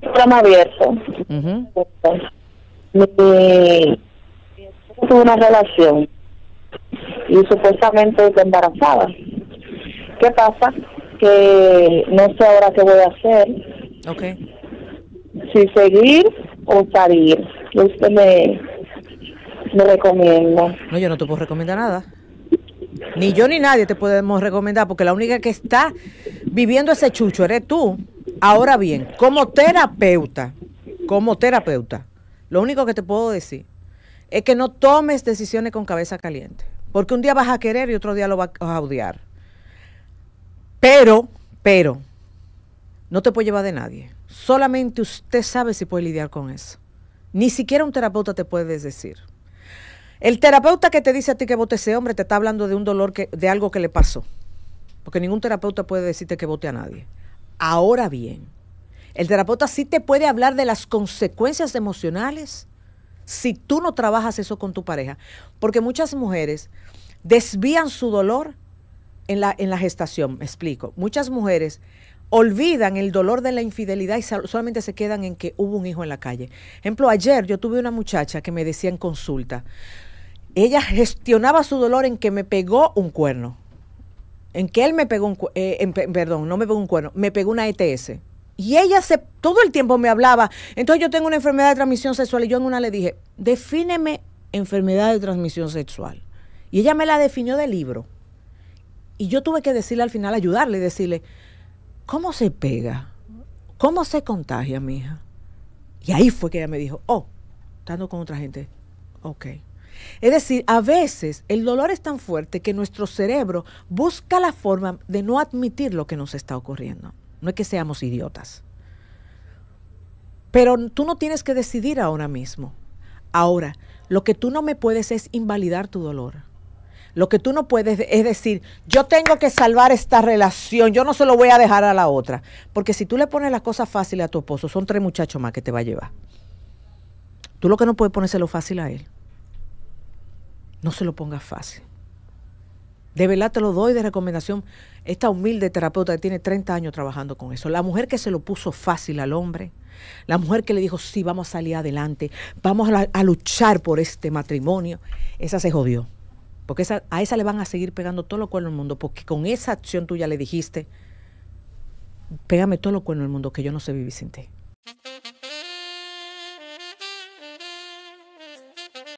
programa abierto. Uh una relación y supuestamente embarazada. ¿Qué pasa? Que no sé ahora qué voy a hacer. ¿Ok? Si seguir o salir. Usted me, me recomienda. No, yo no te puedo recomendar nada. Ni yo ni nadie te podemos recomendar porque la única que está viviendo ese chucho eres tú. Ahora bien, como terapeuta, como terapeuta, lo único que te puedo decir es que no tomes decisiones con cabeza caliente, porque un día vas a querer y otro día lo vas a odiar. Pero, pero, no te puede llevar de nadie. Solamente usted sabe si puede lidiar con eso. Ni siquiera un terapeuta te puede decir. El terapeuta que te dice a ti que vote ese hombre te está hablando de un dolor, que, de algo que le pasó. Porque ningún terapeuta puede decirte que vote a nadie. Ahora bien, el terapeuta sí te puede hablar de las consecuencias emocionales si tú no trabajas eso con tu pareja, porque muchas mujeres desvían su dolor en la, en la gestación, me explico. Muchas mujeres olvidan el dolor de la infidelidad y solamente se quedan en que hubo un hijo en la calle. Ejemplo, ayer yo tuve una muchacha que me decía en consulta, ella gestionaba su dolor en que me pegó un cuerno en que él me pegó un, eh, perdón, no me pegó un cuerno, me pegó una ETS. Y ella se, todo el tiempo me hablaba, entonces yo tengo una enfermedad de transmisión sexual y yo en una le dije, defíneme enfermedad de transmisión sexual. Y ella me la definió de libro. Y yo tuve que decirle al final, ayudarle decirle, ¿cómo se pega? ¿Cómo se contagia, mija? Y ahí fue que ella me dijo, oh, estando con otra gente, ok. Es decir, a veces el dolor es tan fuerte que nuestro cerebro busca la forma de no admitir lo que nos está ocurriendo. No es que seamos idiotas. Pero tú no tienes que decidir ahora mismo. Ahora, lo que tú no me puedes es invalidar tu dolor. Lo que tú no puedes es decir, yo tengo que salvar esta relación, yo no se lo voy a dejar a la otra. Porque si tú le pones las cosas fáciles a tu esposo, son tres muchachos más que te va a llevar. Tú lo que no puedes ponérselo fácil a él. No se lo ponga fácil. De verdad te lo doy de recomendación. Esta humilde terapeuta que tiene 30 años trabajando con eso. La mujer que se lo puso fácil al hombre. La mujer que le dijo, sí, vamos a salir adelante. Vamos a, luchar por este matrimonio. Esa se jodió. Porque a esa le van a seguir pegando todo lo en el mundo. Porque con esa acción tuya le dijiste, pégame todo lo en el mundo que yo no sé vivir sin ti.